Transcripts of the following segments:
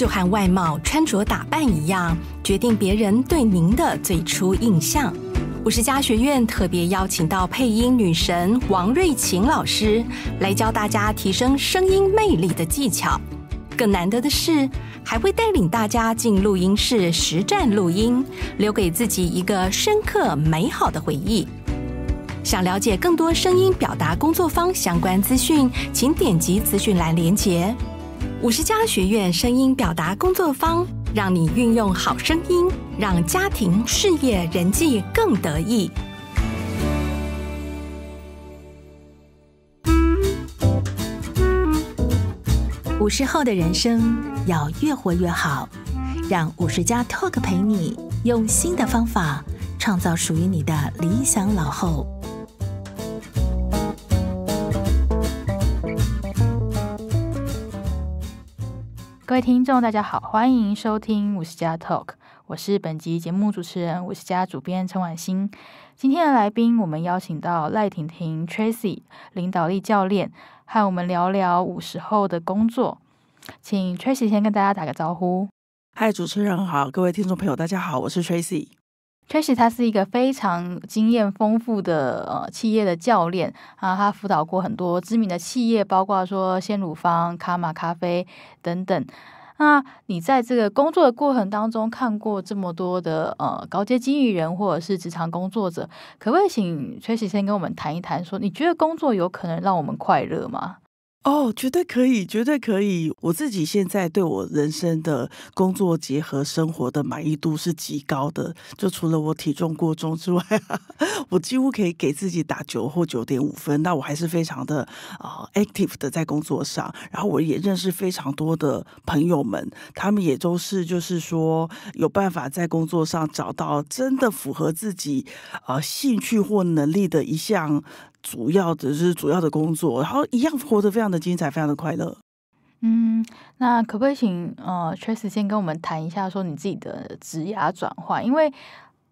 就和外貌、穿着打扮一样，决定别人对您的最初印象。我是家学院特别邀请到配音女神王瑞琴老师，来教大家提升声音魅力的技巧。更难得的是，还会带领大家进录音室实战录音，留给自己一个深刻美好的回忆。想了解更多声音表达工作坊相关资讯，请点击资讯栏链接。五十加学院声音表达工作坊，让你运用好声音，让家庭、事业、人际更得意。五十后的人生要越活越好，让五十加 Talk 陪你，用新的方法创造属于你的理想老后。各位听众，大家好，欢迎收听五十家 Talk，我是本集节目主持人五十家主编陈婉欣。今天的来宾，我们邀请到赖婷婷 （Tracy） 领导力教练，和我们聊聊五十后的工作。请 Tracy 先跟大家打个招呼。嗨，主持人好，各位听众朋友，大家好，我是 Tracy。Tracy，他是一个非常经验丰富的呃企业的教练啊，他辅导过很多知名的企业，包括说鲜乳方、卡玛咖啡等等。那你在这个工作的过程当中，看过这么多的呃高阶经理人或者是职场工作者，可不可以请 Tracy 先跟我们谈一谈，说你觉得工作有可能让我们快乐吗？哦，绝对可以，绝对可以。我自己现在对我人生的工作结合生活的满意度是极高的，就除了我体重过重之外，我几乎可以给自己打九或九点五分。那我还是非常的啊，active 的在工作上，然后我也认识非常多的朋友们，他们也都是就是说有办法在工作上找到真的符合自己啊兴趣或能力的一项。主要的是主要的工作，然后一样活得非常的精彩，非常的快乐。嗯，那可不可以请呃 c h r 先跟我们谈一下说你自己的职涯转换？因为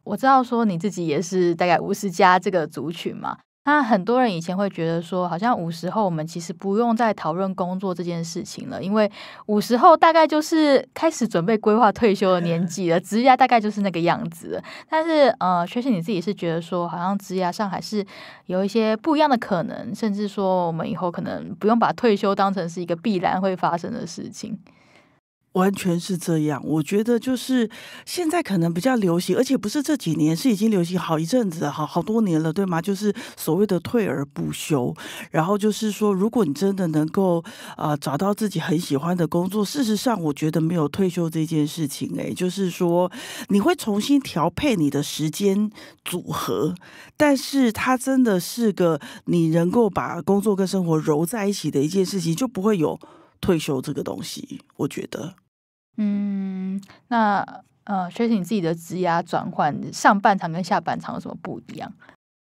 我知道说你自己也是大概五十加这个族群嘛。那很多人以前会觉得说，好像五十后我们其实不用再讨论工作这件事情了，因为五十后大概就是开始准备规划退休的年 纪了，职业大概就是那个样子。但是呃，确实你自己是觉得说，好像职业上还是有一些不一样的可能，甚至说我们以后可能不用把退休当成是一个必然会发生的事情。完全是这样，我觉得就是现在可能比较流行，而且不是这几年，是已经流行好一阵子，好好多年了，对吗？就是所谓的退而不休，然后就是说，如果你真的能够啊找到自己很喜欢的工作，事实上，我觉得没有退休这件事情，哎，就是说你会重新调配你的时间组合，但是它真的是个你能够把工作跟生活揉在一起的一件事情，就不会有退休这个东西，我觉得。嗯，那呃，学习你自己的职桠转换，上半场跟下半场有什么不一样？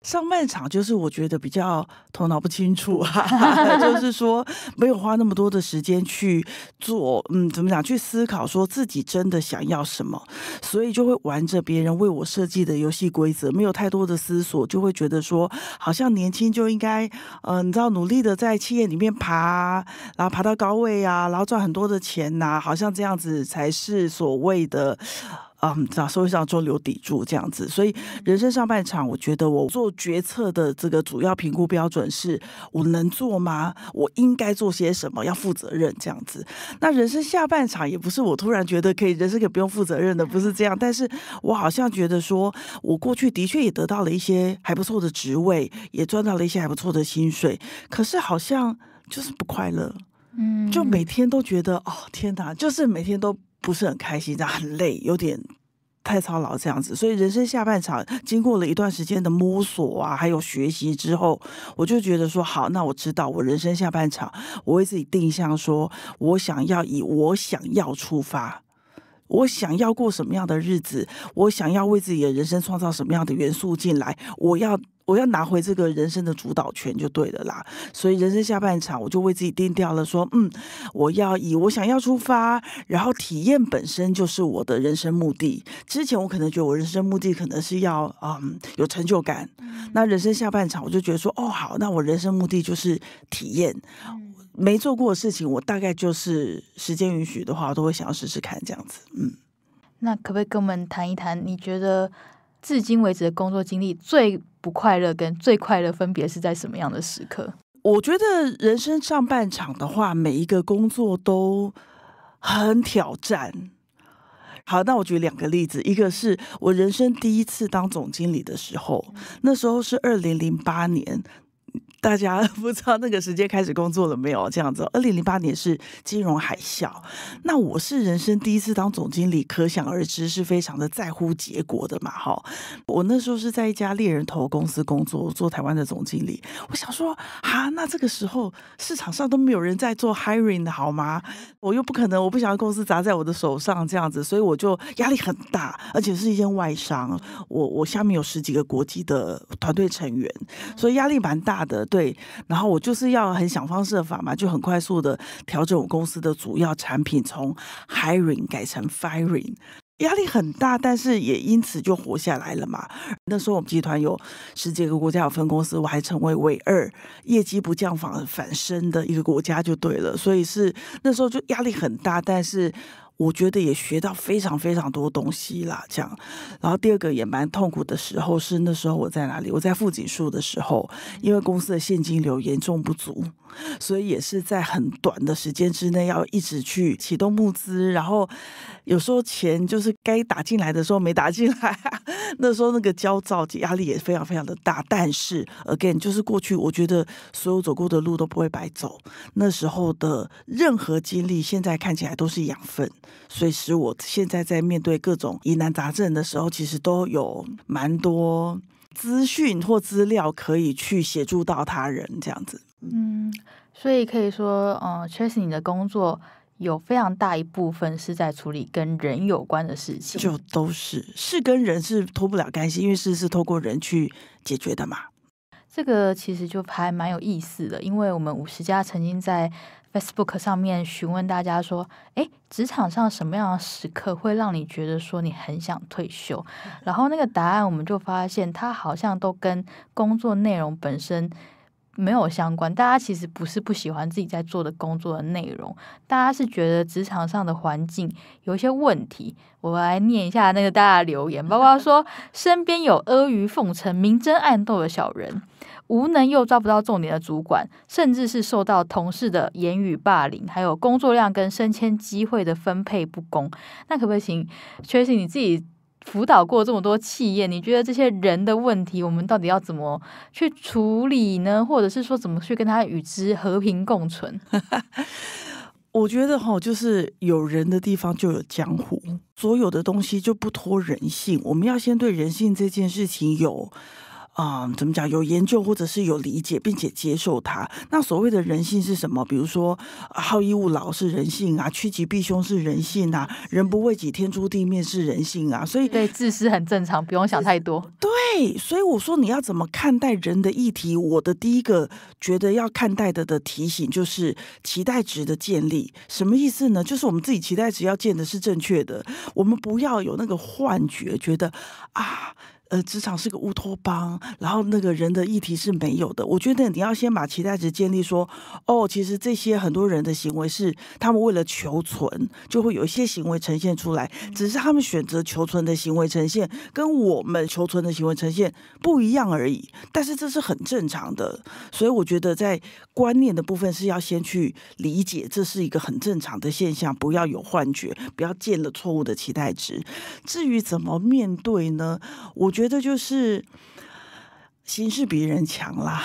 上半场就是我觉得比较头脑不清楚啊，就是说没有花那么多的时间去做，嗯，怎么讲？去思考说自己真的想要什么，所以就会玩着别人为我设计的游戏规则，没有太多的思索，就会觉得说，好像年轻就应该，嗯，你知道，努力的在企业里面爬，然后爬到高位啊，然后赚很多的钱呐，好像这样子才是所谓的。嗯，找社会上中流砥柱这样子，所以人生上半场，我觉得我做决策的这个主要评估标准是：我能做吗？我应该做些什么？要负责任这样子。那人生下半场也不是我突然觉得可以，人生可以不用负责任的，不是这样。但是我好像觉得说，我过去的确也得到了一些还不错的职位，也赚到了一些还不错的薪水，可是好像就是不快乐。嗯，就每天都觉得哦，天哪，就是每天都。不是很开心，这样很累，有点太操劳这样子。所以人生下半场，经过了一段时间的摸索啊，还有学习之后，我就觉得说，好，那我知道我人生下半场，我为自己定向，说我想要以我想要出发，我想要过什么样的日子，我想要为自己的人生创造什么样的元素进来，我要。我要拿回这个人生的主导权就对了啦，所以人生下半场我就为自己定掉了，说嗯，我要以我想要出发，然后体验本身就是我的人生目的。之前我可能觉得我人生目的可能是要嗯有成就感，那人生下半场我就觉得说哦好，那我人生目的就是体验，没做过的事情，我大概就是时间允许的话，我都会想要试试看这样子。嗯，那可不可以跟我们谈一谈？你觉得？至今为止的工作经历，最不快乐跟最快乐分别是在什么样的时刻？我觉得人生上半场的话，每一个工作都很挑战。好，那我举两个例子，一个是我人生第一次当总经理的时候，那时候是二零零八年。大家不知道那个时间开始工作了没有？这样子，二零零八年是金融海啸，那我是人生第一次当总经理，可想而知是非常的在乎结果的嘛。哈，我那时候是在一家猎人头公司工作，做台湾的总经理。我想说，哈，那这个时候市场上都没有人在做 hiring 的好吗？我又不可能，我不想要公司砸在我的手上这样子，所以我就压力很大，而且是一件外商。我我下面有十几个国际的团队成员，所以压力蛮大的。对，然后我就是要很想方设法嘛，就很快速的调整我公司的主要产品从 hiring 改成 firing，压力很大，但是也因此就活下来了嘛。那时候我们集团有十几个国家有分公司，我还成为唯二业绩不降反反升的一个国家就对了，所以是那时候就压力很大，但是。我觉得也学到非常非常多东西啦，这样。然后第二个也蛮痛苦的时候是那时候我在哪里？我在富锦树的时候，因为公司的现金流严重不足，所以也是在很短的时间之内要一直去启动募资。然后有时候钱就是该打进来的时候没打进来，那时候那个焦躁压力也非常非常的大。但是 again，就是过去我觉得所有走过的路都不会白走，那时候的任何经历现在看起来都是养分。所以，使我现在在面对各种疑难杂症的时候，其实都有蛮多资讯或资料可以去协助到他人，这样子。嗯，所以可以说，嗯，确实你的工作有非常大一部分是在处理跟人有关的事情，就都是事跟人是脱不了干系，因为事是透过人去解决的嘛。这个其实就还蛮有意思的，因为我们五十家曾经在。Facebook 上面询问大家说：“诶，职场上什么样的时刻会让你觉得说你很想退休？”然后那个答案我们就发现，它好像都跟工作内容本身没有相关。大家其实不是不喜欢自己在做的工作的内容，大家是觉得职场上的环境有一些问题。我来念一下那个大家留言，包括说 身边有阿谀奉承、明争暗斗的小人。无能又抓不到重点的主管，甚至是受到同事的言语霸凌，还有工作量跟升迁机会的分配不公，那可不可以请 c r 你自己辅导过这么多企业，你觉得这些人的问题，我们到底要怎么去处理呢？或者是说，怎么去跟他与之和平共存？我觉得哈，就是有人的地方就有江湖，所有的东西就不脱人性。我们要先对人性这件事情有。啊，怎么讲？有研究或者是有理解，并且接受它。那所谓的人性是什么？比如说，好逸恶劳是人性啊，趋吉避凶是人性啊，人不为己，天诛地灭是人性啊。所以，对，自私很正常，不用想太多。对，所以我说你要怎么看待人的议题？我的第一个觉得要看待的的提醒就是期待值的建立。什么意思呢？就是我们自己期待值要建的是正确的，我们不要有那个幻觉，觉得啊。呃，职场是个乌托邦，然后那个人的议题是没有的。我觉得你要先把期待值建立，说哦，其实这些很多人的行为是他们为了求存，就会有一些行为呈现出来，只是他们选择求存的行为呈现跟我们求存的行为呈现不一样而已。但是这是很正常的，所以我觉得在观念的部分是要先去理解，这是一个很正常的现象，不要有幻觉，不要建了错误的期待值。至于怎么面对呢？我。觉得就是形势比人强啦，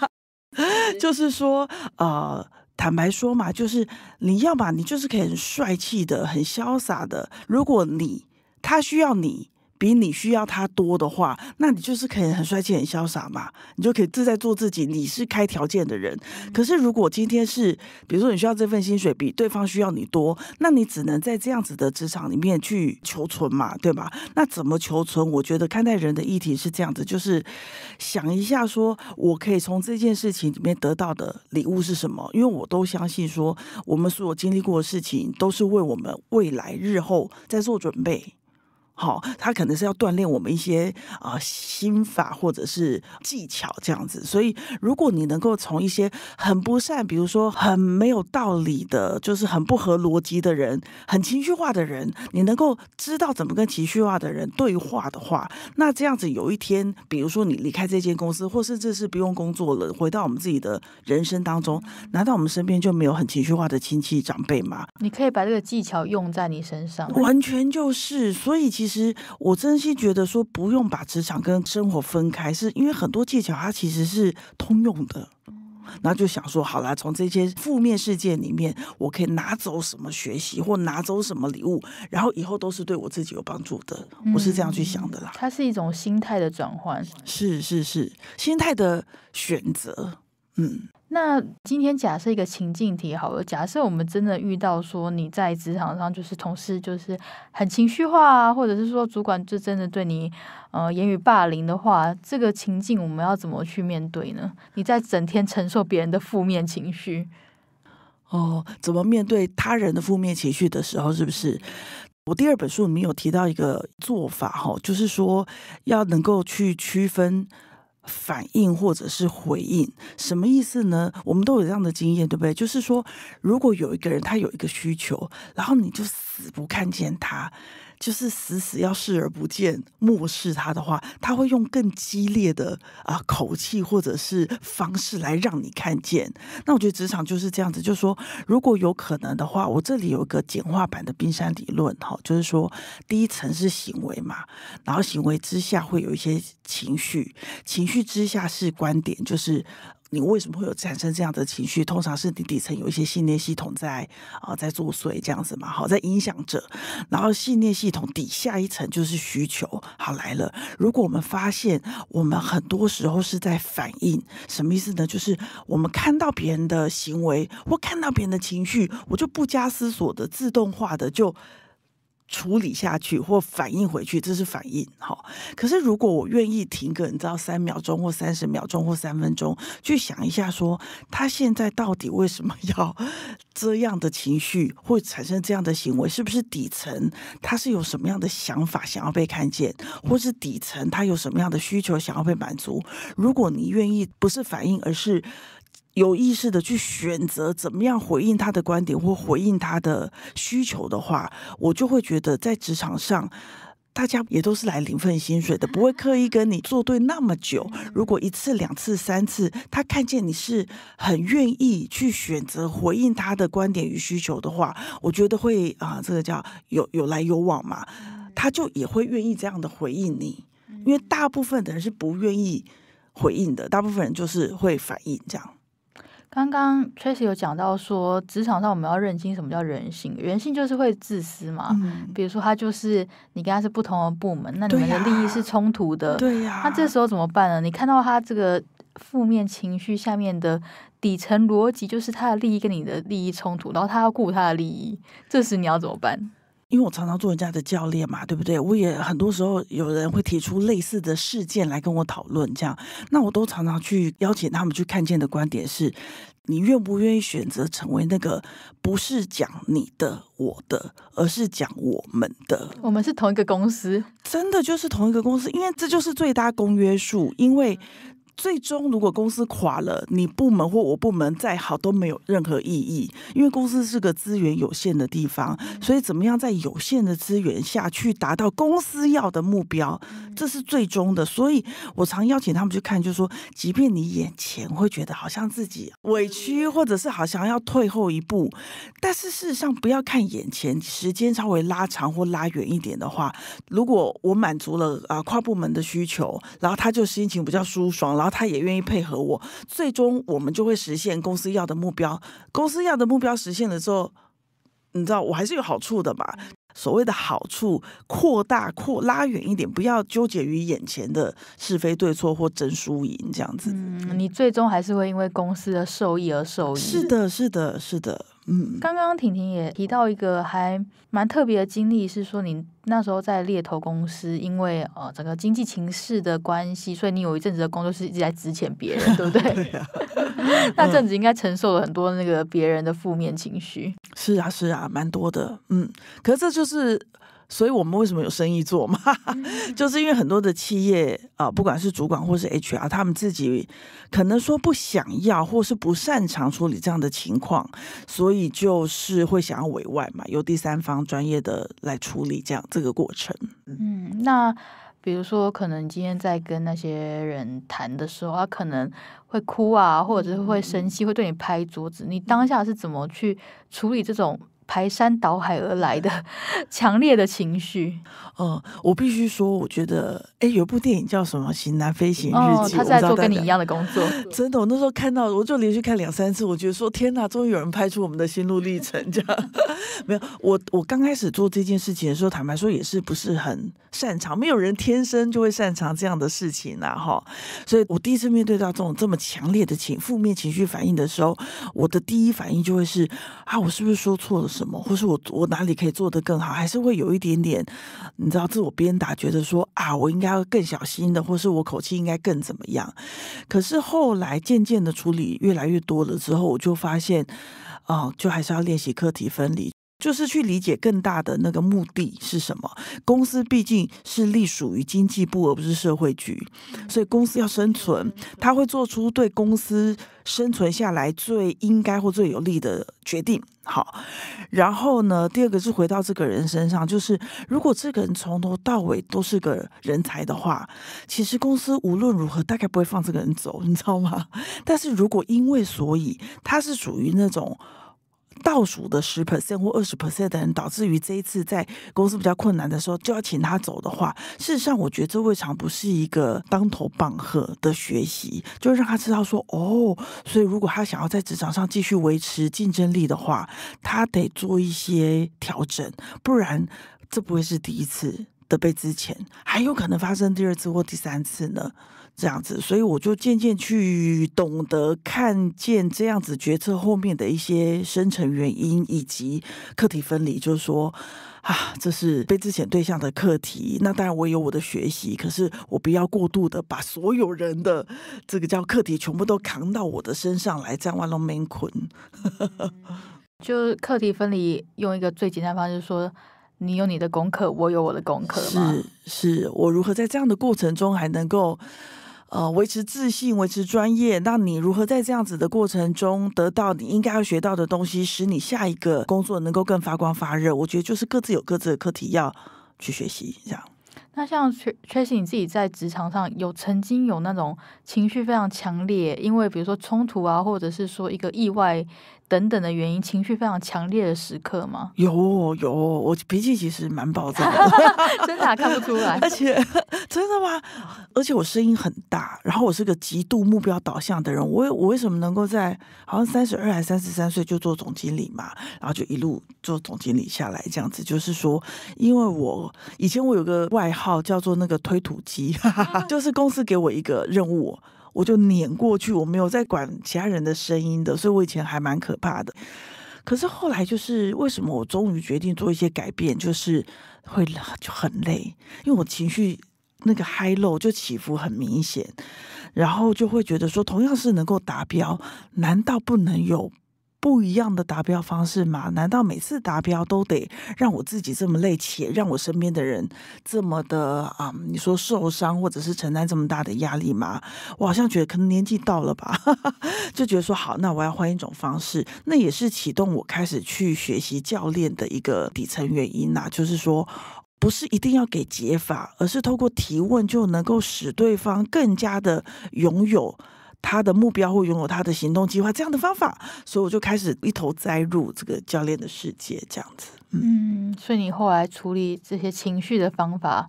就是说，呃，坦白说嘛，就是你要嘛，你就是可以很帅气的，很潇洒的。如果你他需要你。比你需要他多的话，那你就是可以很帅气、很潇洒嘛，你就可以自在做自己。你是开条件的人，可是如果今天是，比如说你需要这份薪水比对方需要你多，那你只能在这样子的职场里面去求存嘛，对吧？那怎么求存？我觉得看待人的议题是这样子，就是想一下，说我可以从这件事情里面得到的礼物是什么？因为我都相信说，我们所有经历过的事情，都是为我们未来日后在做准备。好，他可能是要锻炼我们一些啊心法或者是技巧这样子。所以，如果你能够从一些很不善，比如说很没有道理的，就是很不合逻辑的人，很情绪化的人，你能够知道怎么跟情绪化的人对话的话，那这样子有一天，比如说你离开这间公司，或甚至是不用工作了，回到我们自己的人生当中，难道我们身边就没有很情绪化的亲戚长辈吗？你可以把这个技巧用在你身上，完全就是。所以其其实我真心觉得说不用把职场跟生活分开，是因为很多技巧它其实是通用的。然后就想说，好啦，从这些负面事件里面，我可以拿走什么学习，或拿走什么礼物，然后以后都是对我自己有帮助的。我是这样去想的啦。它是一种心态的转换，是是是，心态的选择，嗯。那今天假设一个情境题好了，假设我们真的遇到说你在职场上就是同事就是很情绪化啊，或者是说主管就真的对你呃言语霸凌的话，这个情境我们要怎么去面对呢？你在整天承受别人的负面情绪，哦，怎么面对他人的负面情绪的时候，是不是？我第二本书里面有提到一个做法哈，就是说要能够去区分。反应或者是回应，什么意思呢？我们都有这样的经验，对不对？就是说，如果有一个人他有一个需求，然后你就死不看见他。就是死死要视而不见、漠视他的话，他会用更激烈的啊口气或者是方式来让你看见。那我觉得职场就是这样子，就是说，如果有可能的话，我这里有一个简化版的冰山理论，哈，就是说，第一层是行为嘛，然后行为之下会有一些情绪，情绪之下是观点，就是。你为什么会有产生这样的情绪？通常是你底层有一些信念系统在啊在作祟，这样子嘛，好在影响着。然后信念系统底下一层就是需求，好来了。如果我们发现我们很多时候是在反应，什么意思呢？就是我们看到别人的行为或看到别人的情绪，我就不加思索的自动化的就。处理下去或反应回去，这是反应哈。可是如果我愿意停个，你知道三秒钟或三十秒钟或三分钟，去想一下，说他现在到底为什么要这样的情绪，会产生这样的行为，是不是底层他是有什么样的想法，想要被看见，或是底层他有什么样的需求想要被满足？如果你愿意，不是反应，而是。有意识的去选择怎么样回应他的观点或回应他的需求的话，我就会觉得在职场上，大家也都是来领份薪水的，不会刻意跟你作对那么久。如果一次、两次、三次，他看见你是很愿意去选择回应他的观点与需求的话，我觉得会啊，这个叫有有来有往嘛，他就也会愿意这样的回应你。因为大部分的人是不愿意回应的，大部分人就是会反应这样。刚刚 Trace 有讲到说，职场上我们要认清什么叫人性，人性就是会自私嘛。嗯，比如说他就是你跟他是不同的部门，那你们的利益是冲突的。对呀，那这时候怎么办呢？你看到他这个负面情绪下面的底层逻辑，就是他的利益跟你的利益冲突，然后他要顾他的利益，这时你要怎么办？因为我常常做人家的教练嘛，对不对？我也很多时候有人会提出类似的事件来跟我讨论，这样，那我都常常去邀请他们去看见的观点是：你愿不愿意选择成为那个不是讲你的、我的，而是讲我们的？我们是同一个公司，真的就是同一个公司，因为这就是最大公约数，因为。最终，如果公司垮了，你部门或我部门再好都没有任何意义，因为公司是个资源有限的地方，所以怎么样在有限的资源下去达到公司要的目标，这是最终的。所以我常邀请他们去看，就说，即便你眼前会觉得好像自己委屈，或者是好像要退后一步，但是事实上不要看眼前，时间稍微拉长或拉远一点的话，如果我满足了啊跨部门的需求，然后他就心情比较舒爽了。然后他也愿意配合我，最终我们就会实现公司要的目标。公司要的目标实现的时候，你知道我还是有好处的吧？所谓的好处，扩大扩拉远一点，不要纠结于眼前的是非对错或争输赢这样子。嗯，你最终还是会因为公司的受益而受益。是的，是的，是的。嗯，刚刚婷婷也提到一个还蛮特别的经历，是说你那时候在猎头公司，因为呃整个经济情势的关系，所以你有一阵子的工作是一直在支钱别人，对不对？那阵子应该承受了很多那个别人的负面情绪。是啊，是啊，蛮多的。嗯，可是这就是。所以我们为什么有生意做嘛？就是因为很多的企业啊，不管是主管或是 HR，他们自己可能说不想要，或是不擅长处理这样的情况，所以就是会想要委外嘛，由第三方专业的来处理这样这个过程。嗯，那比如说，可能今天在跟那些人谈的时候，他可能会哭啊，或者是会生气，会对你拍桌子，你当下是怎么去处理这种？排山倒海而来的 强烈的情绪。嗯，我必须说，我觉得，哎，有部电影叫什么《行男飞行日记》，他在做跟你一样的工作。真的，我那时候看到，我就连续看两三次。我觉得说，天哪，终于有人拍出我们的心路历程这样。没有，我我刚开始做这件事情的时候，坦白说也是不是很擅长。没有人天生就会擅长这样的事情呐，哈。所以我第一次面对到这种这么强烈的情负面情绪反应的时候，我的第一反应就会是啊，我是不是说错了？什么，或是我我哪里可以做得更好，还是会有一点点，你知道自我鞭打，觉得说啊，我应该要更小心的，或是我口气应该更怎么样？可是后来渐渐的处理越来越多了之后，我就发现，哦，就还是要练习课题分离。就是去理解更大的那个目的是什么。公司毕竟是隶属于经济部，而不是社会局，所以公司要生存，他会做出对公司生存下来最应该或最有利的决定。好，然后呢，第二个是回到这个人身上，就是如果这个人从头到尾都是个人才的话，其实公司无论如何大概不会放这个人走，你知道吗？但是如果因为所以他是属于那种。倒数的十 percent 或二十 percent 的人，导致于这一次在公司比较困难的时候就要请他走的话，事实上我觉得这未尝不是一个当头棒喝的学习，就让他知道说，哦，所以如果他想要在职场上继续维持竞争力的话，他得做一些调整，不然这不会是第一次的被之前，还有可能发生第二次或第三次呢。这样子，所以我就渐渐去懂得看见这样子决策后面的一些深层原因，以及课题分离，就是说，啊，这是被之前对象的课题，那当然我有我的学习，可是我不要过度的把所有人的这个叫课题全部都扛到我的身上来，样完了门困。就课题分离，用一个最简单方式说，你有你的功课，我有我的功课是，是我如何在这样的过程中还能够。呃，维持自信，维持专业。那你如何在这样子的过程中得到你应该要学到的东西，使你下一个工作能够更发光发热？我觉得就是各自有各自的课题要去学习，这样。那像确确实，你自己在职场上有曾经有那种情绪非常强烈，因为比如说冲突啊，或者是说一个意外。等等的原因，情绪非常强烈的时刻吗？有有，我脾气其实蛮暴躁，的，真的看不出来。而且 真的吗？而且我声音很大，然后我是个极度目标导向的人。我我为什么能够在好像三十二还三十三岁就做总经理嘛？然后就一路做总经理下来，这样子就是说，因为我以前我有个外号叫做那个推土机，就是公司给我一个任务。我就碾过去，我没有在管其他人的声音的，所以我以前还蛮可怕的。可是后来就是为什么我终于决定做一些改变，就是会就很累，因为我情绪那个 high low 就起伏很明显，然后就会觉得说同样是能够达标，难道不能有？不一样的达标方式吗？难道每次达标都得让我自己这么累，且让我身边的人这么的啊？你说受伤或者是承担这么大的压力吗？我好像觉得可能年纪到了吧，就觉得说好，那我要换一种方式。那也是启动我开始去学习教练的一个底层原因呐，就是说不是一定要给解法，而是透过提问就能够使对方更加的拥有。他的目标或拥有他的行动计划这样的方法，所以我就开始一头栽入这个教练的世界，这样子。嗯，所以你后来处理这些情绪的方法，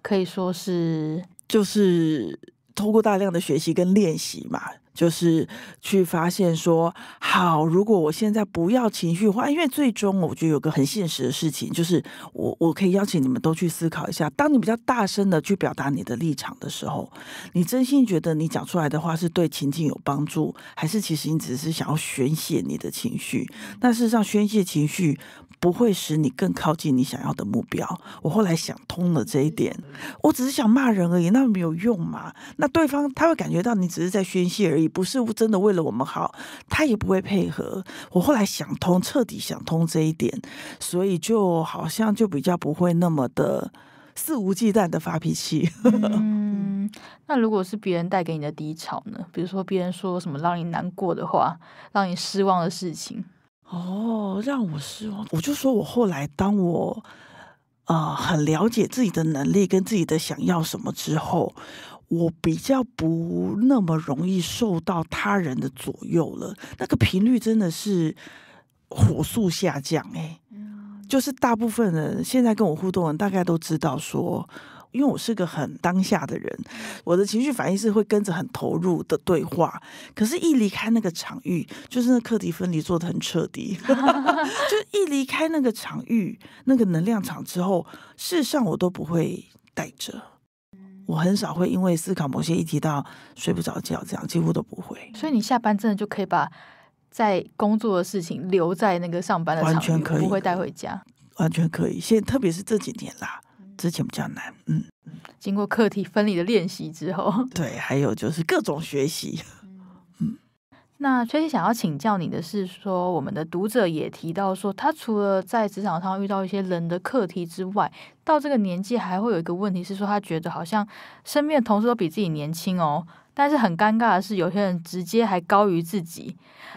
可以说是就是通过大量的学习跟练习嘛。就是去发现说，好，如果我现在不要情绪化，因为最终我觉得有个很现实的事情，就是我我可以邀请你们都去思考一下，当你比较大声的去表达你的立场的时候，你真心觉得你讲出来的话是对情境有帮助，还是其实你只是想要宣泄你的情绪？那事实上，宣泄情绪。不会使你更靠近你想要的目标。我后来想通了这一点，我只是想骂人而已，那没有用嘛？那对方他会感觉到你只是在宣泄而已，不是真的为了我们好，他也不会配合。我后来想通，彻底想通这一点，所以就好像就比较不会那么的肆无忌惮的发脾气。嗯，那如果是别人带给你的低潮呢？比如说别人说什么让你难过的话，让你失望的事情。哦，让我失望。我就说，我后来当我呃很了解自己的能力跟自己的想要什么之后，我比较不那么容易受到他人的左右了。那个频率真的是火速下降哎，就是大部分人现在跟我互动，人大概都知道说。因为我是个很当下的人，我的情绪反应是会跟着很投入的对话，可是，一离开那个场域，就是那课题分离做的很彻底，就一离开那个场域、那个能量场之后，事实上我都不会带着，我很少会因为思考某些一提到睡不着觉这样，几乎都不会。所以你下班真的就可以把在工作的事情留在那个上班的场域，完全可以不会带回家，完全可以。现在特别是这几年啦。之前比较难，嗯，经过课题分离的练习之后，对，还有就是各种学习，嗯，那崔西想要请教你的是，说我们的读者也提到说，他除了在职场上遇到一些人的课题之外，到这个年纪还会有一个问题是说，他觉得好像身边的同事都比自己年轻哦，但是很尴尬的是，有些人直接还高于自己，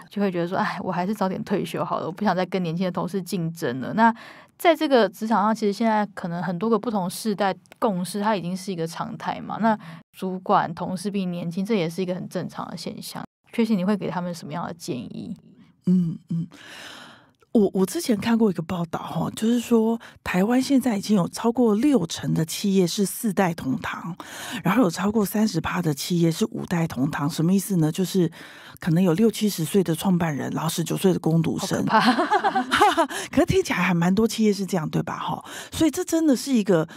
就会觉得说，哎，我还是早点退休好了，我不想再跟年轻的同事竞争了。那在这个职场上，其实现在可能很多个不同世代共事，它已经是一个常态嘛。那主管同事比年轻，这也是一个很正常的现象。确实，你会给他们什么样的建议？嗯嗯，我我之前看过一个报道哈，就是说台湾现在已经有超过六成的企业是四代同堂，然后有超过三十趴的企业是五代同堂。什么意思呢？就是。可能有六七十岁的创办人，然后十九岁的攻读生，可可是听起来还蛮多企业是这样，对吧？哈，所以这真的是一个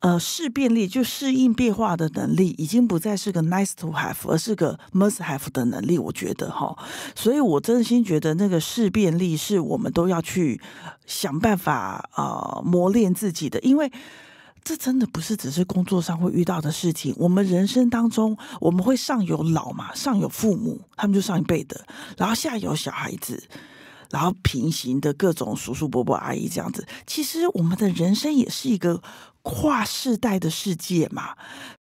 呃适变力，就适应变化的能力，已经不再是个 nice to have，而是个 must have 的能力。我觉得哈，所以我真心觉得那个适变力是我们都要去想办法啊磨练自己的，因为。这真的不是只是工作上会遇到的事情，我们人生当中，我们会上有老嘛，上有父母，他们就上一辈的，然后下有小孩子，然后平行的各种叔叔伯伯阿姨这样子，其实我们的人生也是一个。跨世代的世界嘛，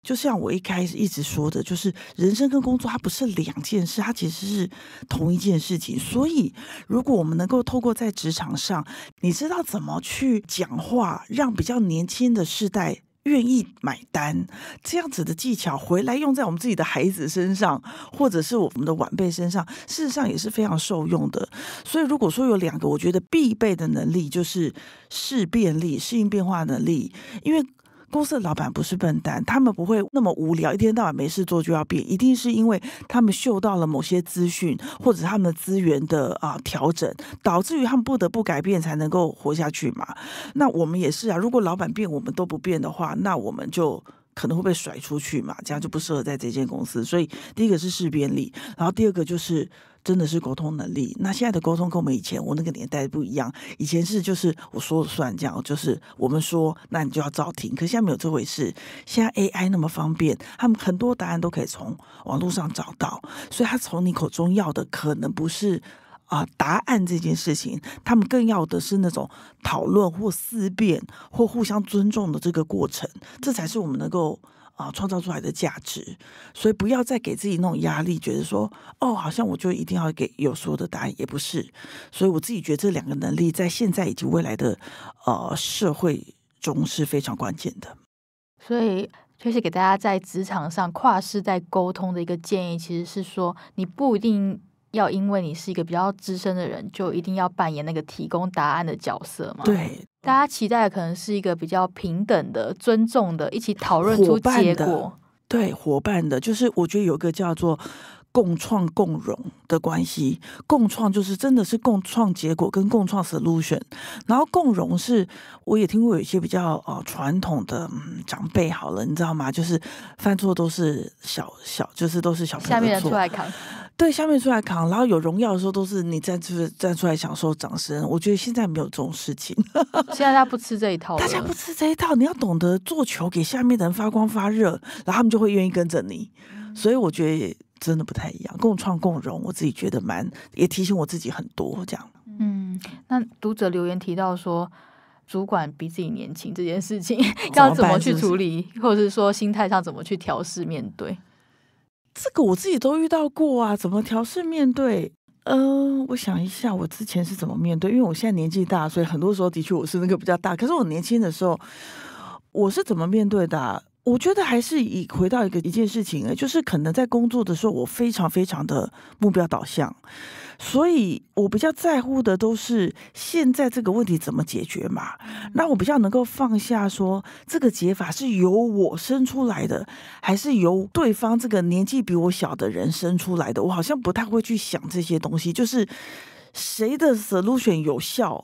就像我一开始一直说的，就是人生跟工作它不是两件事，它其实是同一件事情。所以，如果我们能够透过在职场上，你知道怎么去讲话，让比较年轻的世代。愿意买单这样子的技巧，回来用在我们自己的孩子身上，或者是我们的晚辈身上，事实上也是非常受用的。所以，如果说有两个，我觉得必备的能力就是适变力、适应变化能力，因为。公司的老板不是笨蛋，他们不会那么无聊，一天到晚没事做就要变。一定是因为他们嗅到了某些资讯，或者他们的资源的啊调整，导致于他们不得不改变才能够活下去嘛。那我们也是啊，如果老板变，我们都不变的话，那我们就。可能会被甩出去嘛，这样就不适合在这间公司。所以第一个是事变力，然后第二个就是真的是沟通能力。那现在的沟通跟我们以前我那个年代不一样，以前是就是我说了算，这样就是我们说，那你就要照听。可现在没有这回事，现在 AI 那么方便，他们很多答案都可以从网络上找到，所以他从你口中要的可能不是。啊，答案这件事情，他们更要的是那种讨论或思辨或互相尊重的这个过程，这才是我们能够啊创造出来的价值。所以，不要再给自己那种压力，觉得说哦，好像我就一定要给有所有的答案，也不是。所以，我自己觉得这两个能力在现在以及未来的呃社会中是非常关键的。所以，就是给大家在职场上跨市在沟通的一个建议，其实是说你不一定。要因为你是一个比较资深的人，就一定要扮演那个提供答案的角色吗？对，大家期待可能是一个比较平等的、尊重的，一起讨论出结果。对，伙伴的，就是我觉得有一个叫做共创共荣的关系。共创就是真的是共创结果跟共创 solution，然后共荣是我也听过有一些比较呃传统的嗯长辈好了，你知道吗？就是犯错都是小小，就是都是小朋友看。对，下面出来扛，然后有荣耀的时候都是你站出站出来享受掌声。我觉得现在没有这种事情，现在他不吃这一套，大家不吃这一套，你要懂得做球，给下面的人发光发热，然后他们就会愿意跟着你。所以我觉得真的不太一样，共创共荣，我自己觉得蛮也提醒我自己很多这样。嗯，那读者留言提到说，主管比自己年轻这件事情，要怎么去处理，或者是说心态上怎么去调试面对？这个我自己都遇到过啊，怎么调试面对？嗯，我想一下，我之前是怎么面对？因为我现在年纪大，所以很多时候的确我是那个比较大。可是我年轻的时候，我是怎么面对的？我觉得还是以回到一个一件事情，就是可能在工作的时候，我非常非常的目标导向。所以我比较在乎的都是现在这个问题怎么解决嘛？那我比较能够放下，说这个解法是由我生出来的，还是由对方这个年纪比我小的人生出来的？我好像不太会去想这些东西，就是谁的 solution 有效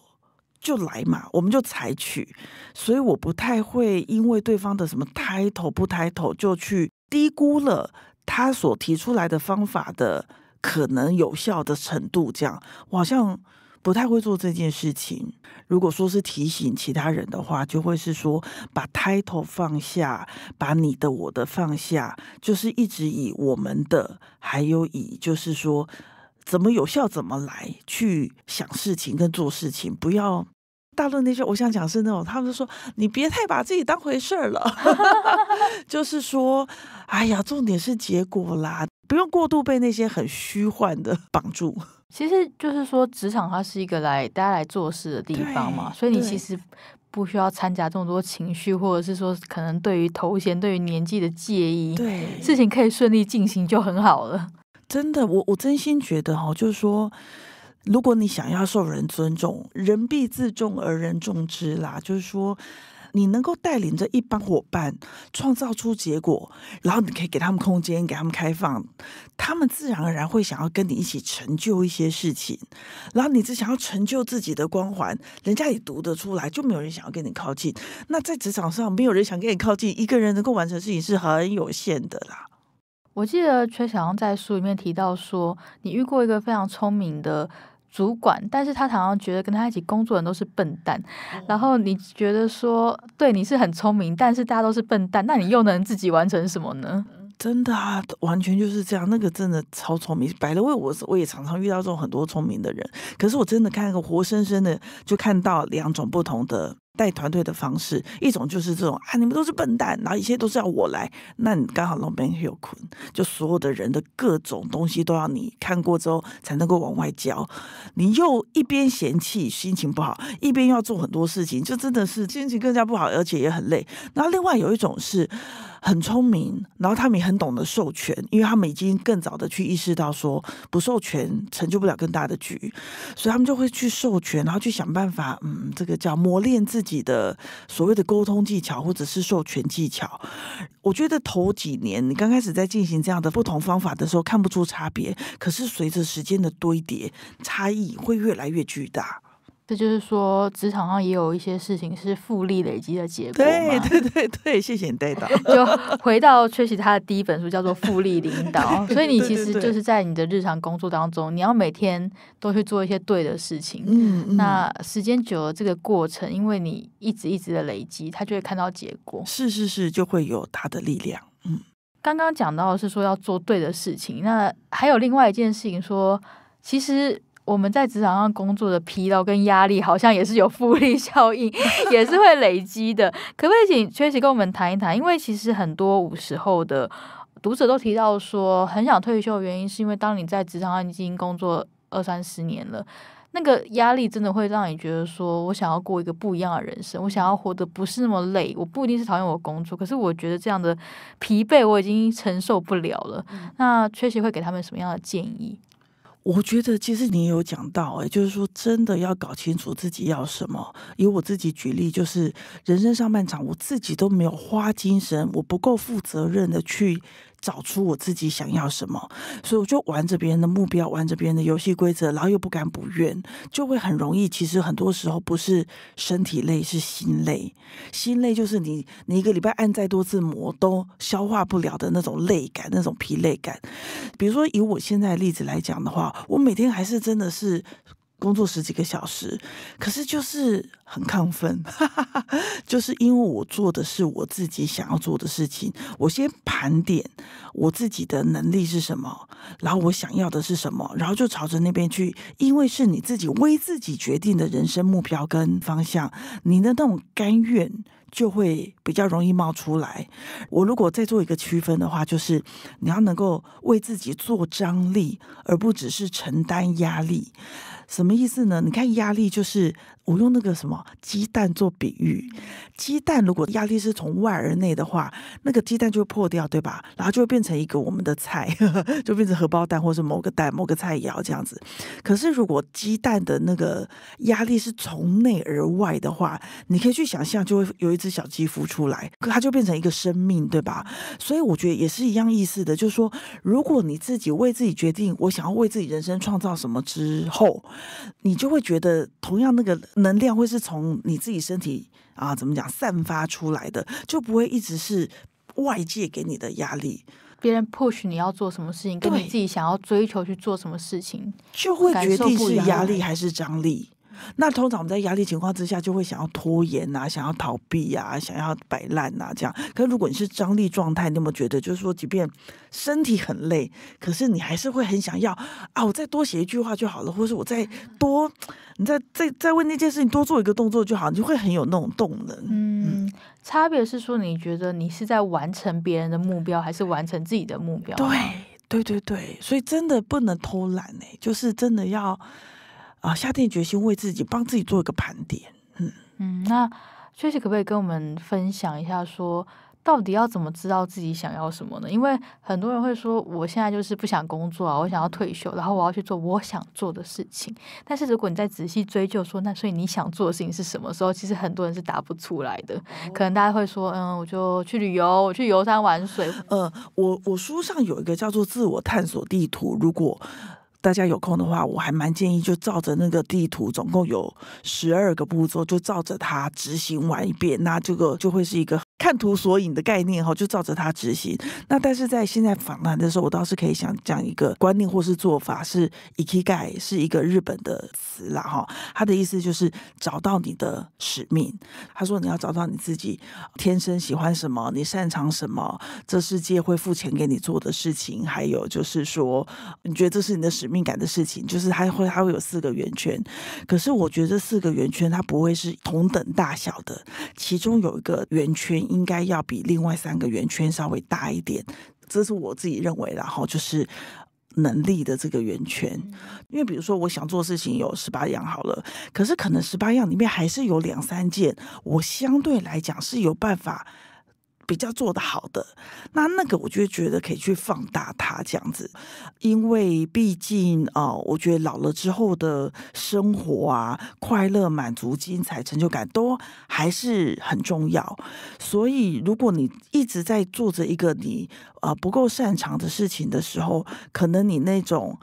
就来嘛，我们就采取。所以我不太会因为对方的什么抬头不抬头就去低估了他所提出来的方法的。可能有效的程度，这样我好像不太会做这件事情。如果说是提醒其他人的话，就会是说把 title 放下，把你的我的放下，就是一直以我们的，还有以就是说怎么有效怎么来去想事情跟做事情，不要。大陆那些，我想讲是那种，他们说你别太把自己当回事了，就是说，哎呀，重点是结果啦，不用过度被那些很虚幻的绑住。其实就是说，职场它是一个来大家来做事的地方嘛，所以你其实不需要掺杂这么多情绪，或者是说可能对于头衔、对于年纪的介意，对事情可以顺利进行就很好了。真的，我我真心觉得哈，就是说。如果你想要受人尊重，人必自重而人重之啦。就是说，你能够带领着一帮伙伴创造出结果，然后你可以给他们空间，给他们开放，他们自然而然会想要跟你一起成就一些事情。然后你只想要成就自己的光环，人家也读得出来，就没有人想要跟你靠近。那在职场上，没有人想跟你靠近，一个人能够完成事情是很有限的啦。我记得崔小阳在书里面提到说，你遇过一个非常聪明的。主管，但是他常常觉得跟他一起工作人都是笨蛋，然后你觉得说，对你是很聪明，但是大家都是笨蛋，那你又能自己完成什么呢？真的啊，完全就是这样，那个真的超聪明。摆了。位我我也常常遇到这种很多聪明的人，可是我真的看个活生生的，就看到两种不同的。带团队的方式一种就是这种啊，你们都是笨蛋，然后一切都是要我来。那你刚好那边有困，就所有的人的各种东西都要你看过之后才能够往外教。你又一边嫌弃心情不好，一边要做很多事情，就真的是心情更加不好，而且也很累。然后另外有一种是很聪明，然后他们也很懂得授权，因为他们已经更早的去意识到说不授权成就不了更大的局，所以他们就会去授权，然后去想办法，嗯，这个叫磨练自。自己的所谓的沟通技巧或者是授权技巧，我觉得头几年你刚开始在进行这样的不同方法的时候看不出差别，可是随着时间的堆叠，差异会越来越巨大。这就是说，职场上也有一些事情是复利累积的结果。对对对对，谢谢你带到。就回到缺席他的第一本书叫做《复利领导》，所以你其实就是在你的日常工作当中，你要每天都去做一些对的事情。嗯嗯。那时间久了，这个过程，因为你一直一直的累积，他就会看到结果。是是是，就会有他的力量。嗯。刚刚讲到是说要做对的事情，那还有另外一件事情说，其实。我们在职场上工作的疲劳跟压力，好像也是有复利效应，也是会累积的。可不可以请缺席跟我们谈一谈？因为其实很多五十后的读者都提到说，很想退休的原因，是因为当你在职场上已经工作二三十年了，那个压力真的会让你觉得说，我想要过一个不一样的人生，我想要活得不是那么累。我不一定是讨厌我的工作，可是我觉得这样的疲惫我已经承受不了了。那缺席会给他们什么样的建议？我觉得其实你有讲到，哎，就是说真的要搞清楚自己要什么。以我自己举例，就是人生上半场，我自己都没有花精神，我不够负责任的去。找出我自己想要什么，所以我就玩着别人的目标，玩着别人的游戏规则，然后又不敢不愿，就会很容易。其实很多时候不是身体累，是心累。心累就是你，你一个礼拜按再多次摩，都消化不了的那种累感，那种疲累感。比如说以我现在的例子来讲的话，我每天还是真的是。工作十几个小时，可是就是很亢奋，就是因为我做的是我自己想要做的事情。我先盘点我自己的能力是什么，然后我想要的是什么，然后就朝着那边去。因为是你自己为自己决定的人生目标跟方向，你的那种甘愿就会比较容易冒出来。我如果再做一个区分的话，就是你要能够为自己做张力，而不只是承担压力。什么意思呢？你看压力就是。我用那个什么鸡蛋做比喻，鸡蛋如果压力是从外而内的话，那个鸡蛋就会破掉，对吧？然后就会变成一个我们的菜，就变成荷包蛋或是某个蛋、某个菜肴这样子。可是如果鸡蛋的那个压力是从内而外的话，你可以去想象，就会有一只小鸡孵出来，可它就变成一个生命，对吧？所以我觉得也是一样意思的，就是说，如果你自己为自己决定我想要为自己人生创造什么之后，你就会觉得同样那个。能量会是从你自己身体啊，怎么讲散发出来的，就不会一直是外界给你的压力，别人迫 h 你要做什么事情，跟你自己想要追求去做什么事情，就会决定是压力还是张力。那通常我们在压力情况之下，就会想要拖延啊，想要逃避呀，想要摆烂呐，这样。可是如果你是张力状态，你有没有觉得，就是说，即便身体很累，可是你还是会很想要啊，我再多写一句话就好了，或者是我再多，你再再再为那件事，情多做一个动作就好，你就会很有那种动能。嗯，差别是说，你觉得你是在完成别人的目标，还是完成自己的目标？对，对对对，所以真的不能偷懒哎，就是真的要。啊，下定决心为自己帮自己做一个盘点，嗯嗯，那确实可不可以跟我们分享一下，说到底要怎么知道自己想要什么呢？因为很多人会说，我现在就是不想工作啊，我想要退休，然后我要去做我想做的事情。但是如果你再仔细追究说，那所以你想做的事情是什么时候？其实很多人是答不出来的。可能大家会说，嗯，我就去旅游，我去游山玩水。呃，我我书上有一个叫做自我探索地图，如果。大家有空的话，我还蛮建议就照着那个地图，总共有十二个步骤，就照着它执行完一遍，那这个就会是一个。看图索引的概念哈，就照着它执行。那但是在现在访谈的时候，我倒是可以想讲一个观念或是做法，是 i k i g a 是一个日本的词啦哈。他的意思就是找到你的使命。他说你要找到你自己天生喜欢什么，你擅长什么，这世界会付钱给你做的事情，还有就是说你觉得这是你的使命感的事情，就是他会他会有四个圆圈。可是我觉得这四个圆圈它不会是同等大小的，其中有一个圆圈。应该要比另外三个圆圈稍微大一点，这是我自己认为然后就是能力的这个圆圈。因为比如说，我想做事情有十八样好了，可是可能十八样里面还是有两三件，我相对来讲是有办法。比较做的好的，那那个我就觉得可以去放大它这样子，因为毕竟哦，我觉得老了之后的生活啊，快乐、满足、精彩、成就感都还是很重要。所以，如果你一直在做着一个你啊不够擅长的事情的时候，可能你那种。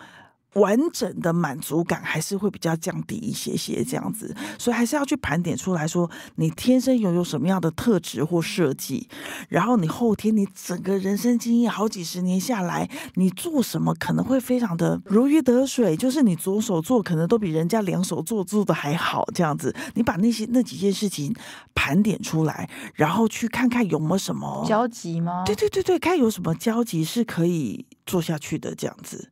完整的满足感还是会比较降低一些些这样子，所以还是要去盘点出来说，你天生拥有什么样的特质或设计，然后你后天你整个人生经验好几十年下来，你做什么可能会非常的如鱼得水，就是你左手做可能都比人家两手做做的还好这样子，你把那些那几件事情盘点出来，然后去看看有没有什么交集吗？对对对对，看有什么交集是可以做下去的这样子。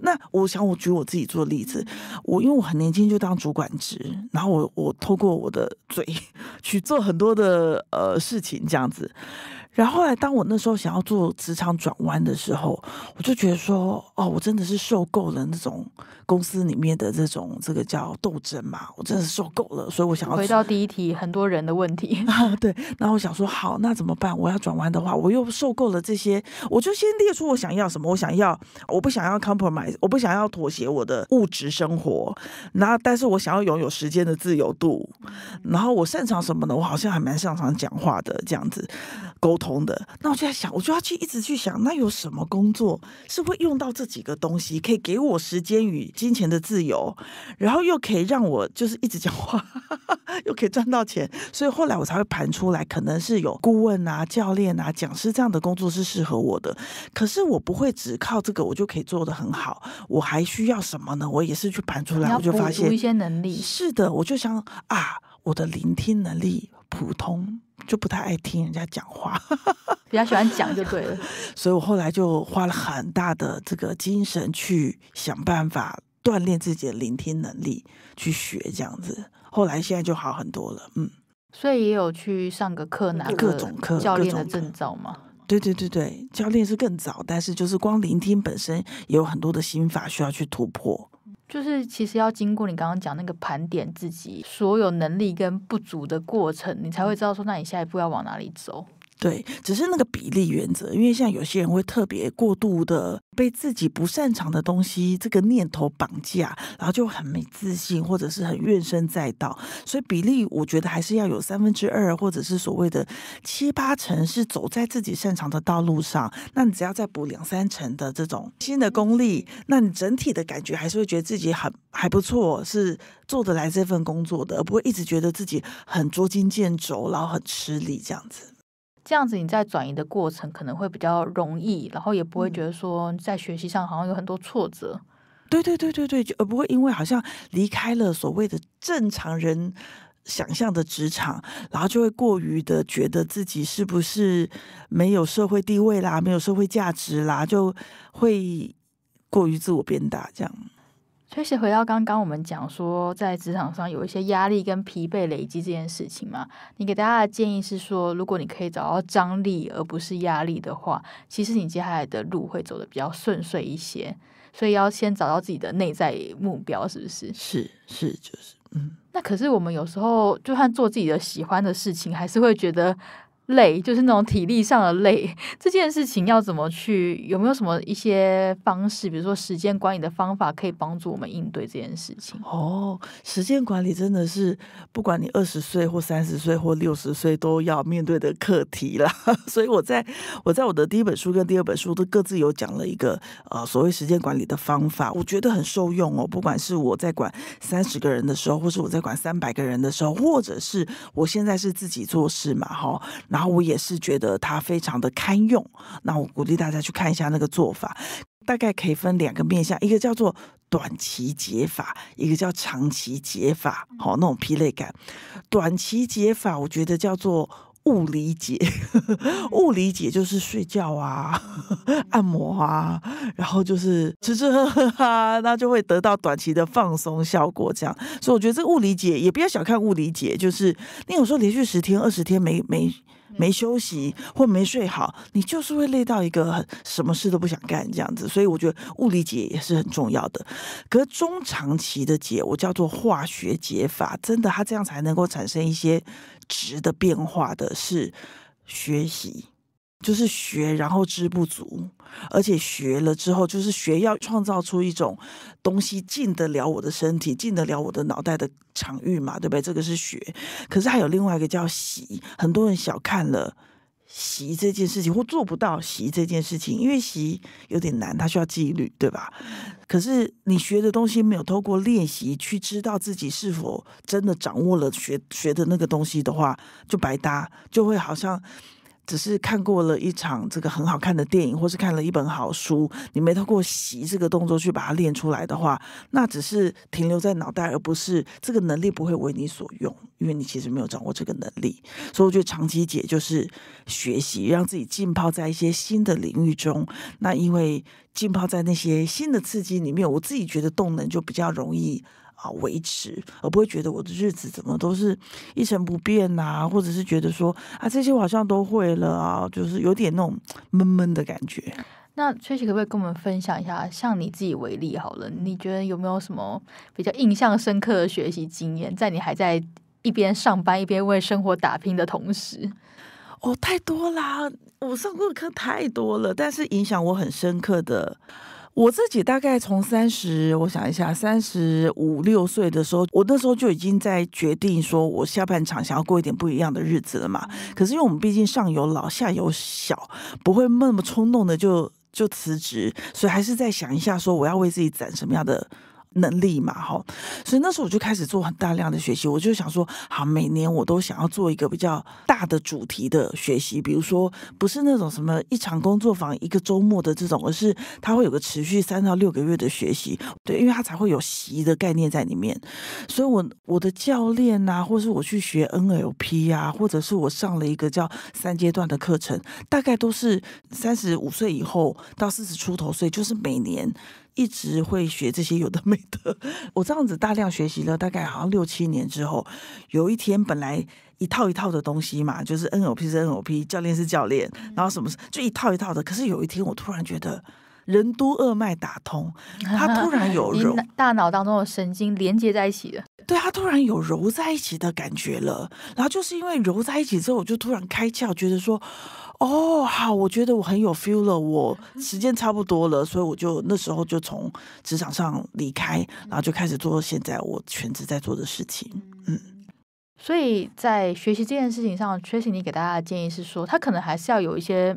那我想，我举我自己做例子，我因为我很年轻就当主管职，然后我我透过我的嘴 去做很多的呃事情这样子，然后来当我那时候想要做职场转弯的时候，我就觉得说，哦，我真的是受够了那种。公司里面的这种这个叫斗争嘛，我真是受够了，所以我想要回到第一题很多人的问题。对，然后我想说，好，那怎么办？我要转弯的话，我又受够了这些，我就先列出我想要什么。我想要，我不想要 compromise，我不想要妥协我的物质生活。然后，但是我想要拥有时间的自由度。然后，我擅长什么呢？我好像还蛮擅长讲话的，这样子沟通的。那我就在想，我就要去一直去想，那有什么工作是会用到这几个东西，可以给我时间与。金钱的自由，然后又可以让我就是一直讲话，又可以赚到钱，所以后来我才会盘出来，可能是有顾问啊、教练啊、讲师这样的工作是适合我的。可是我不会只靠这个我就可以做的很好，我还需要什么呢？我也是去盘出来，我就发现一些能力。是的，我就想啊，我的聆听能力普通，就不太爱听人家讲话，比较喜欢讲就对了。所以我后来就花了很大的这个精神去想办法。锻炼自己的聆听能力，去学这样子，后来现在就好很多了，嗯。所以也有去上个课，拿各种课教练的证照吗？对对对对，教练是更早，但是就是光聆听本身也有很多的心法需要去突破。就是其实要经过你刚刚讲那个盘点自己所有能力跟不足的过程，你才会知道说，那你下一步要往哪里走。对，只是那个比例原则，因为像有些人会特别过度的被自己不擅长的东西这个念头绑架，然后就很没自信，或者是很怨声载道。所以比例我觉得还是要有三分之二，或者是所谓的七八成是走在自己擅长的道路上。那你只要再补两三成的这种新的功力，那你整体的感觉还是会觉得自己很还不错，是做得来这份工作的，不会一直觉得自己很捉襟见肘，然后很吃力这样子。这样子你在转移的过程可能会比较容易，然后也不会觉得说在学习上好像有很多挫折。对对对对对，而不会因为好像离开了所谓的正常人想象的职场，然后就会过于的觉得自己是不是没有社会地位啦，没有社会价值啦，就会过于自我贬大这样。确实，回到刚刚我们讲说，在职场上有一些压力跟疲惫累积这件事情嘛，你给大家的建议是说，如果你可以找到张力而不是压力的话，其实你接下来的路会走的比较顺遂一些。所以要先找到自己的内在目标，是不是？是是，就是嗯。那可是我们有时候就算做自己的喜欢的事情，还是会觉得。累就是那种体力上的累，这件事情要怎么去？有没有什么一些方式，比如说时间管理的方法，可以帮助我们应对这件事情？哦，时间管理真的是不管你二十岁或三十岁或六十岁都要面对的课题啦。所以我在我在我的第一本书跟第二本书都各自有讲了一个呃所谓时间管理的方法，我觉得很受用哦。不管是我在管三十个人的时候，或是我在管三百个人的时候，或者是我现在是自己做事嘛，哈，那。然后我也是觉得它非常的堪用，那我鼓励大家去看一下那个做法，大概可以分两个面向，一个叫做短期解法，一个叫长期解法。好，那种疲累感，短期解法我觉得叫做物理解，物理解就是睡觉啊、按摩啊，然后就是吃吃喝喝啊，那就会得到短期的放松效果。这样，所以我觉得这个物理解也不要小看物理解，就是你有时候连续十天、二十天没没。没休息或没睡好，你就是会累到一个很什么事都不想干这样子，所以我觉得物理解也是很重要的。可中长期的解，我叫做化学解法，真的，它这样才能够产生一些值的变化的是学习。就是学，然后知不足，而且学了之后，就是学要创造出一种东西进得了我的身体，进得了我的脑袋的场域嘛，对不对？这个是学，可是还有另外一个叫习，很多人小看了习这件事情，或做不到习这件事情，因为习有点难，它需要纪律，对吧？可是你学的东西没有透过练习去知道自己是否真的掌握了学学的那个东西的话，就白搭，就会好像。只是看过了一场这个很好看的电影，或是看了一本好书，你没透过习这个动作去把它练出来的话，那只是停留在脑袋，而不是这个能力不会为你所用，因为你其实没有掌握这个能力。所以我觉得长期解就是学习，让自己浸泡在一些新的领域中。那因为浸泡在那些新的刺激里面，我自己觉得动能就比较容易。啊，维持，而不会觉得我的日子怎么都是一成不变啊，或者是觉得说啊，这些我好像都会了啊，就是有点那种闷闷的感觉。那崔琦可不可以跟我们分享一下，像你自己为例好了，你觉得有没有什么比较印象深刻的学习经验，在你还在一边上班一边为生活打拼的同时？哦，太多啦，我上过的课太多了，但是影响我很深刻的。我自己大概从三十，我想一下，三十五六岁的时候，我那时候就已经在决定说，我下半场想要过一点不一样的日子了嘛。可是因为我们毕竟上有老下有小，不会那么冲动的就就辞职，所以还是在想一下说，我要为自己攒什么样的。能力嘛，哈，所以那时候我就开始做很大量的学习，我就想说，好，每年我都想要做一个比较大的主题的学习，比如说不是那种什么一场工作坊一个周末的这种，而是它会有个持续三到六个月的学习，对，因为它才会有习的概念在里面。所以，我我的教练啊，或是我去学 NLP 啊，或者是我上了一个叫三阶段的课程，大概都是三十五岁以后到四十出头，所以就是每年。一直会学这些有的没的，我这样子大量学习了大概好像六七年之后，有一天本来一套一套的东西嘛，就是 NLP 是 NLP 教练是教练，然后什么就一套一套的，可是有一天我突然觉得。人多二脉打通，他突然有揉大脑当中的神经连接在一起了。对他突然有揉在一起的感觉了，然后就是因为揉在一起之后，我就突然开窍，觉得说，哦，好，我觉得我很有 feel 了，我时间差不多了，所以我就那时候就从职场上离开，然后就开始做现在我全职在做的事情。嗯，所以在学习这件事情上确实你给大家的建议是说，他可能还是要有一些。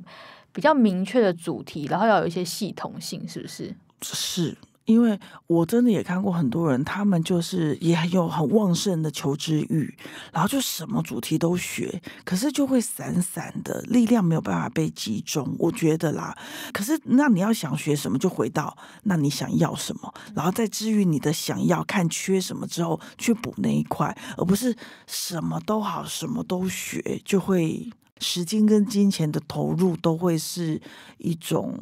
比较明确的主题，然后要有一些系统性，是不是？是，因为我真的也看过很多人，他们就是也有很旺盛的求知欲，然后就什么主题都学，可是就会散散的，力量没有办法被集中。我觉得啦，可是那你要想学什么，就回到那你想要什么，然后再治于你的想要，看缺什么之后去补那一块，而不是什么都好什么都学，就会。时间跟金钱的投入都会是一种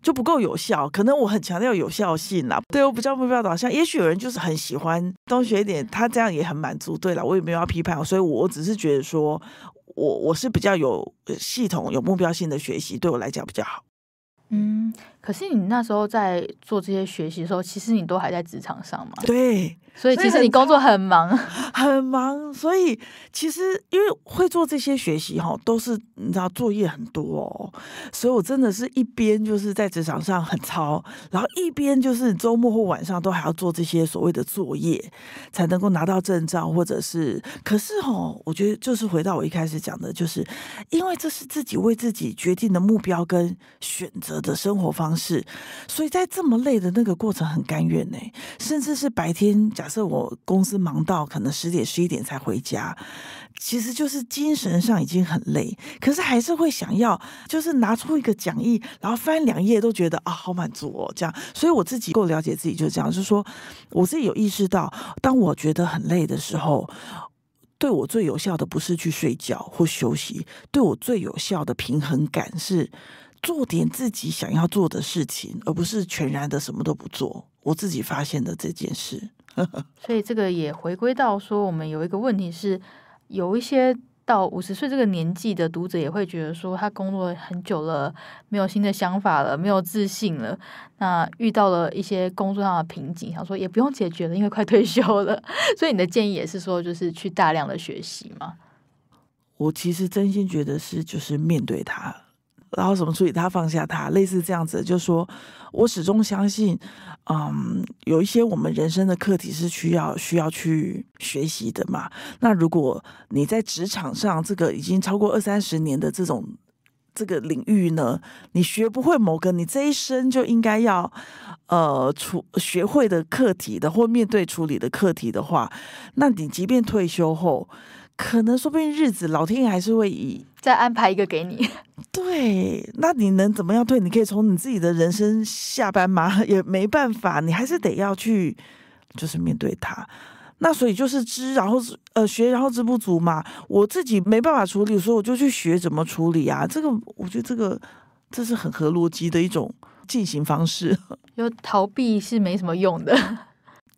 就不够有效，可能我很强调有效性啦。对我比较目标导向，也许有人就是很喜欢多学一点，他这样也很满足。对了，我也没有要批判，所以我只是觉得说，我我是比较有系统、有目标性的学习，对我来讲比较好。嗯。可是你那时候在做这些学习的时候，其实你都还在职场上嘛？对，所以其实你工作很忙，很忙。所以其实因为会做这些学习哈，都是你知道作业很多哦。所以我真的是一边就是在职场上很超，然后一边就是周末或晚上都还要做这些所谓的作业，才能够拿到证照或者是。可是哦，我觉得就是回到我一开始讲的，就是因为这是自己为自己决定的目标跟选择的生活方式。是，所以在这么累的那个过程很甘愿呢。甚至是白天，假设我公司忙到可能十点十一点才回家，其实就是精神上已经很累，可是还是会想要就是拿出一个讲义，然后翻两页都觉得啊好满足哦这样。所以我自己够了解自己就这样，就是说我自己有意识到，当我觉得很累的时候，对我最有效的不是去睡觉或休息，对我最有效的平衡感是。做点自己想要做的事情，而不是全然的什么都不做。我自己发现的这件事，所以这个也回归到说，我们有一个问题是，有一些到五十岁这个年纪的读者也会觉得说，他工作很久了，没有新的想法了，没有自信了，那遇到了一些工作上的瓶颈，想说也不用解决了，因为快退休了。所以你的建议也是说，就是去大量的学习吗？我其实真心觉得是，就是面对他。然后怎么处理？他放下他，类似这样子，就说，我始终相信，嗯，有一些我们人生的课题是需要需要去学习的嘛。那如果你在职场上这个已经超过二三十年的这种这个领域呢，你学不会某个你这一生就应该要呃处学会的课题的或面对处理的课题的话，那你即便退休后。可能说不定日子，老天爷还是会再安排一个给你。对，那你能怎么样？对，你可以从你自己的人生下班嘛，也没办法，你还是得要去，就是面对他。那所以就是知，然后呃学，然后知不足嘛。我自己没办法处理所以我就去学怎么处理啊。这个我觉得这个这是很合逻辑的一种进行方式。就逃避是没什么用的。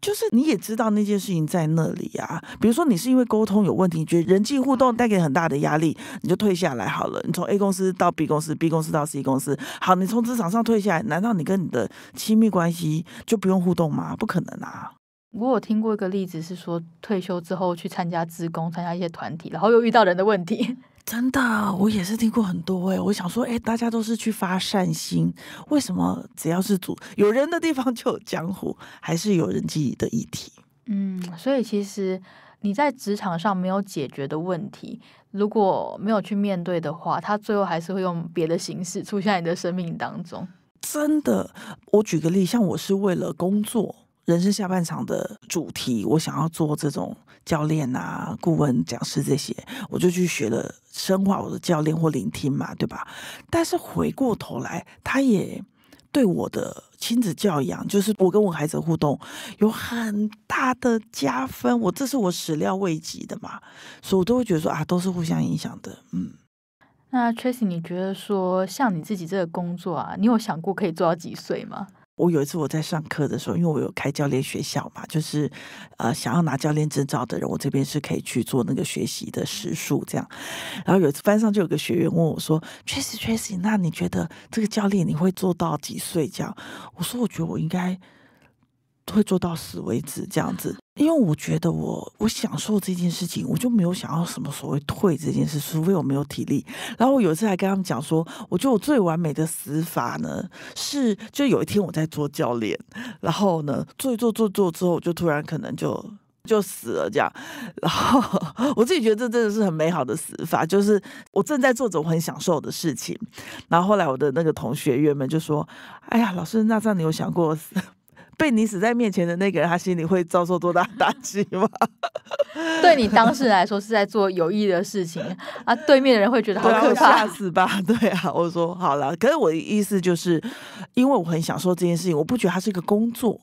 就是你也知道那件事情在那里啊，比如说你是因为沟通有问题，你觉得人际互动带给很大的压力，你就退下来好了。你从 A 公司到 B 公司，B 公司到 C 公司，好，你从职场上退下来，难道你跟你的亲密关系就不用互动吗？不可能啊！我有听过一个例子是说，退休之后去参加职工，参加一些团体，然后又遇到人的问题。真的，我也是听过很多哎，我想说，哎，大家都是去发善心，为什么只要是主有人的地方就有江湖，还是有人际的议题？嗯，所以其实你在职场上没有解决的问题，如果没有去面对的话，他最后还是会用别的形式出现在你的生命当中。真的，我举个例，像我是为了工作。人生下半场的主题，我想要做这种教练啊、顾问、讲师这些，我就去学了，深化我的教练或聆听嘛，对吧？但是回过头来，他也对我的亲子教养，就是我跟我孩子的互动，有很大的加分。我这是我始料未及的嘛，所以我都会觉得说啊，都是互相影响的。嗯，那 Tracy，你觉得说像你自己这个工作啊，你有想过可以做到几岁吗？我有一次我在上课的时候，因为我有开教练学校嘛，就是呃想要拿教练执照的人，我这边是可以去做那个学习的时数这样。然后有一次班上就有个学员问我说：“Tracy，Tracy，那你觉得这个教练你会做到几岁教？”我说：“我觉得我应该。”会做到死为止，这样子，因为我觉得我我享受这件事情，我就没有想要什么所谓退这件事，除非我没有体力。然后我有一次还跟他们讲说，我觉得我最完美的死法呢，是就有一天我在做教练，然后呢做一做做做之后，就突然可能就就死了这样。然后 我自己觉得这真的是很美好的死法，就是我正在做种很享受的事情。然后后来我的那个同学员们就说：“哎呀，老师，那这样你有想过被你死在面前的那个人，他心里会遭受多大打击吗？对你当事人来说是在做有益的事情啊，对面的人会觉得好可怕，吓死吧！对啊，我说好了，可是我的意思就是，因为我很享受这件事情，我不觉得它是一个工作，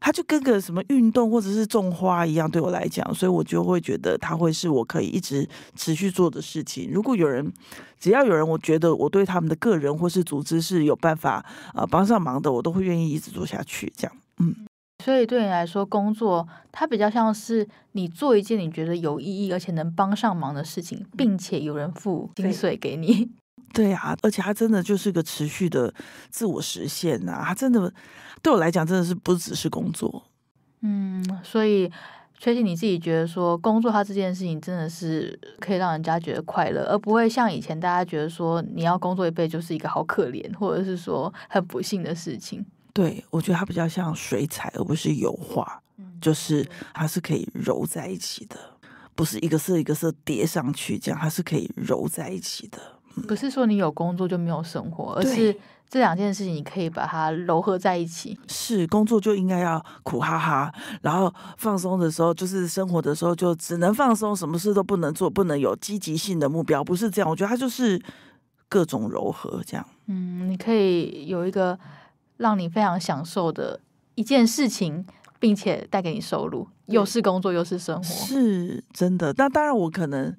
它就跟个什么运动或者是种花一样，对我来讲，所以我就会觉得它会是我可以一直持续做的事情。如果有人只要有人，我觉得我对他们的个人或是组织是有办法呃帮上忙的，我都会愿意一直做下去，这样。嗯，所以对你来说，工作它比较像是你做一件你觉得有意义，而且能帮上忙的事情，并且有人付薪水给你。对啊，而且它真的就是个持续的自我实现呐。它真的对我来讲，真的是不只是工作。嗯，所以确实你自己觉得说，工作它这件事情真的是可以让人家觉得快乐，而不会像以前大家觉得说，你要工作一辈子就是一个好可怜，或者是说很不幸的事情。对，我觉得它比较像水彩，而不是油画。嗯，就是它是可以揉在一起的，不是一个色一个色叠上去，这样它是可以揉在一起的。不是说你有工作就没有生活，而是这两件事情你可以把它糅合在一起。是工作就应该要苦哈哈，然后放松的时候就是生活的时候就只能放松，什么事都不能做，不能有积极性的目标，不是这样。我觉得它就是各种柔和这样。嗯，你可以有一个。让你非常享受的一件事情，并且带给你收入，又是工作又是生活，是真的。那当然，我可能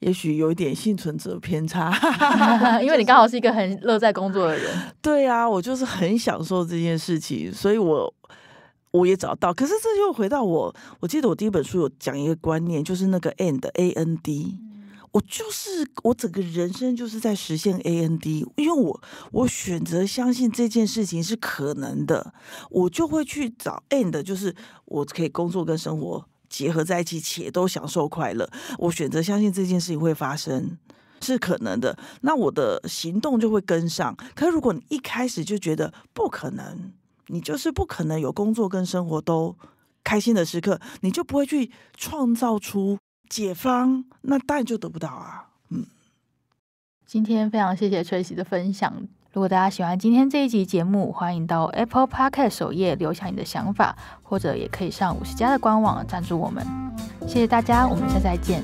也许有一点幸存者偏差，因为你刚好是一个很乐在工作的人。对啊，我就是很享受这件事情，所以我我也找到。可是这又回到我，我记得我第一本书有讲一个观念，就是那个 and a n d。我就是我整个人生就是在实现 A n d 因为我我选择相信这件事情是可能的，我就会去找 And，就是我可以工作跟生活结合在一起且都享受快乐。我选择相信这件事情会发生是可能的，那我的行动就会跟上。可如果你一开始就觉得不可能，你就是不可能有工作跟生活都开心的时刻，你就不会去创造出。解放那然就得不到啊！嗯，今天非常谢谢崔西的分享。如果大家喜欢今天这一集节目，欢迎到 Apple Podcast 首页留下你的想法，或者也可以上五十家的官网赞助我们。谢谢大家，我们下次再见。